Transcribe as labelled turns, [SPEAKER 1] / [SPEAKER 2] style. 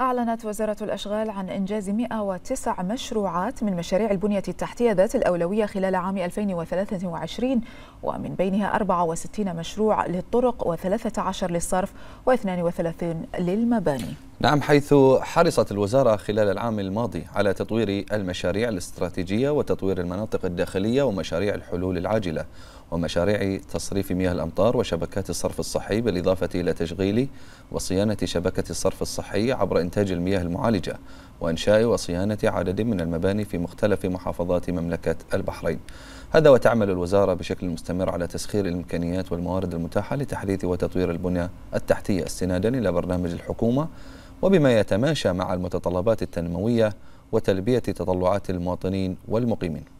[SPEAKER 1] أعلنت وزارة الأشغال عن إنجاز 109 مشروعات من مشاريع البنية التحتية ذات الأولوية خلال عام 2023 ومن بينها 64 مشروع للطرق و13 للصرف و32 للمباني
[SPEAKER 2] نعم حيث حرصت الوزارة خلال العام الماضي على تطوير المشاريع الاستراتيجية وتطوير المناطق الداخلية ومشاريع الحلول العاجلة ومشاريع تصريف مياه الأمطار وشبكات الصرف الصحي بالإضافة إلى تشغيل وصيانة شبكة الصرف الصحي عبر إنتاج المياه المعالجة وإنشاء وصيانة عدد من المباني في مختلف محافظات مملكة البحرين هذا وتعمل الوزارة بشكل مستمر على تسخير الإمكانيات والموارد المتاحة لتحديث وتطوير البنية التحتية استنادا إلى برنامج الحكومة وبما يتماشى مع المتطلبات التنموية وتلبية تطلعات المواطنين والمقيمين